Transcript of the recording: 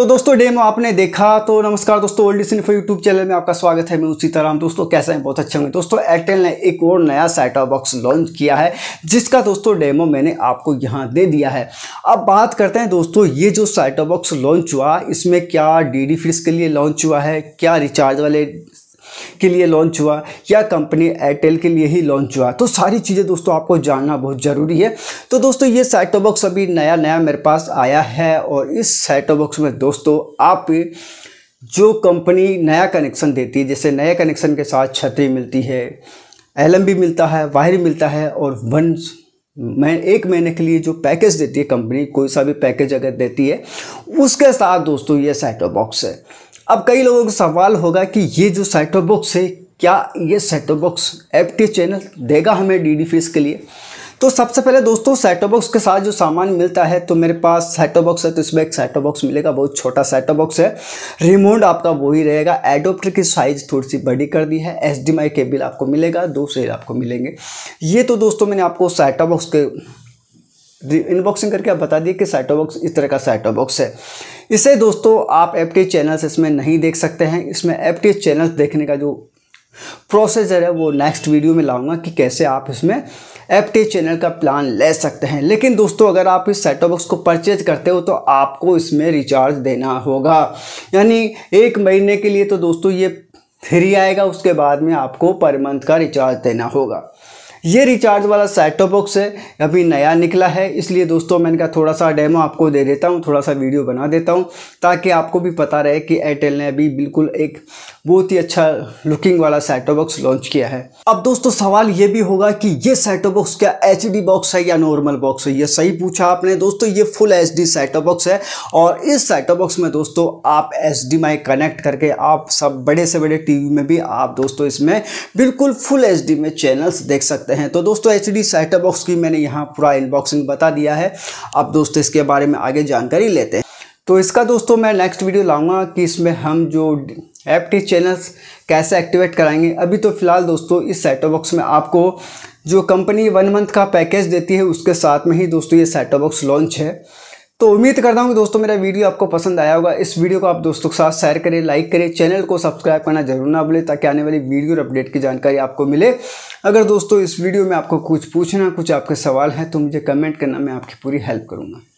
तो दोस्तों डेमो आपने देखा तो नमस्कार दोस्तों old dis info YouTube channel में आपका स्वागत है मैं उसी तरह दोस्तों कैसे हैं बहुत अच्छे होंगे दोस्तों एयरटेल ने एक और नया सेटअप बॉक्स लॉन्च किया है जिसका दोस्तों डेमो मैंने आपको यहाँ दे दिया है अब बात करते हैं दोस्तों ये जो सेटअप बॉक्स लॉन्च हुआ इसमें क्या डी डी के लिए लॉन्च हुआ है क्या रिचार्ज वाले के लिए लॉन्च हुआ या कंपनी एयरटेल के लिए ही लॉन्च हुआ तो सारी चीज़ें दोस्तों आपको जानना बहुत ज़रूरी है तो दोस्तों ये सेटो बॉक्स अभी नया नया मेरे पास आया है और इस सेटो बॉक्स में दोस्तों आप जो कंपनी नया कनेक्शन देती है जैसे नए कनेक्शन के साथ छतरी मिलती है एल मिलता है वायर मिलता है और वन मैं एक महीने के लिए जो पैकेज देती है कंपनी कोई सा भी पैकेज अगर देती है उसके साथ दोस्तों ये सेटो बॉक्स है अब कई लोगों को सवाल होगा कि ये जो सेटो है क्या ये सेटो बॉक्स एफ चैनल देगा हमें डी डी फीस के लिए तो सबसे पहले दोस्तों सेटो बॉक्स के साथ जो सामान मिलता है तो मेरे पास सेटो बॉक्स है तो इसमें एक सेटो बॉक्स मिलेगा बहुत छोटा सेटो बॉक्स है रिमोट आपका वही रहेगा एडोप्टर की साइज़ थोड़ी सी बड़ी कर दी है एच केबल आपको मिलेगा दो सेल आपको मिलेंगे ये तो दोस्तों मैंने आपको सेटो बॉक्स के इनबॉक्सिंग करके आप बता दिए कि साइटोबॉक्स इस तरह का साइटोबॉक्स है इसे दोस्तों आप एफ चैनल्स इसमें नहीं देख सकते हैं इसमें एफ चैनल्स देखने का जो प्रोसेसर है वो नेक्स्ट वीडियो में लाऊंगा कि कैसे आप इसमें एफ चैनल का प्लान ले सकते हैं लेकिन दोस्तों अगर आप इस सेटोबॉक्स को परचेज करते हो तो आपको इसमें रिचार्ज देना होगा यानी एक महीने के लिए तो दोस्तों ये फ्री आएगा उसके बाद में आपको पर मंथ का रिचार्ज देना होगा ये रिचार्ज वाला सेटअप बॉक्स है अभी नया निकला है इसलिए दोस्तों मैंने कहा थोड़ा सा डेमो आपको दे देता हूँ थोड़ा सा वीडियो बना देता हूँ ताकि आपको भी पता रहे कि एयरटेल ने अभी बिल्कुल एक बहुत ही अच्छा लुकिंग वाला सेटअप बॉक्स लॉन्च किया है अब दोस्तों सवाल ये भी होगा कि ये सेटअप बॉक्स क्या एच बॉक्स है या नॉर्मल बॉक्स है ये सही पूछा आपने दोस्तों ये full H D setup box है और इस सेटअप बॉक्स में दोस्तों आप एच डी माई कनेक्ट करके आप सब बड़े से बड़े टी में भी आप दोस्तों इसमें बिल्कुल फुल एच में चैनल्स देख सकते सकते हैं तो दोस्तों एच डी सेटअप बॉक्स की मैंने यहाँ पूरा इनबॉक्सिंग बता दिया है अब दोस्तों इसके बारे में आगे जानकारी लेते हैं तो इसका दोस्तों मैं नेक्स्ट वीडियो लाऊंगा कि इसमें हम जो एप टी चैनल्स कैसे एक्टिवेट कराएंगे अभी तो फिलहाल दोस्तों इस सेटअप बॉक्स में आपको जो कंपनी वन मंथ का पैकेज देती है उसके साथ में ही दोस्तों ये सेटअप बॉक्स लॉन्च है तो उम्मीद करता हूँ कि दोस्तों मेरा वीडियो आपको पसंद आया होगा इस वीडियो को आप दोस्तों के साथ शेयर करें लाइक करें चैनल को सब्सक्राइब करना जरूर ना भूलें ताकि आने वाली वीडियो और अपडेट की जानकारी आपको मिले अगर दोस्तों इस वीडियो में आपको कुछ पूछना कुछ आपके सवाल हैं तो मुझे कमेंट करना मैं आपकी पूरी हेल्प करूँगा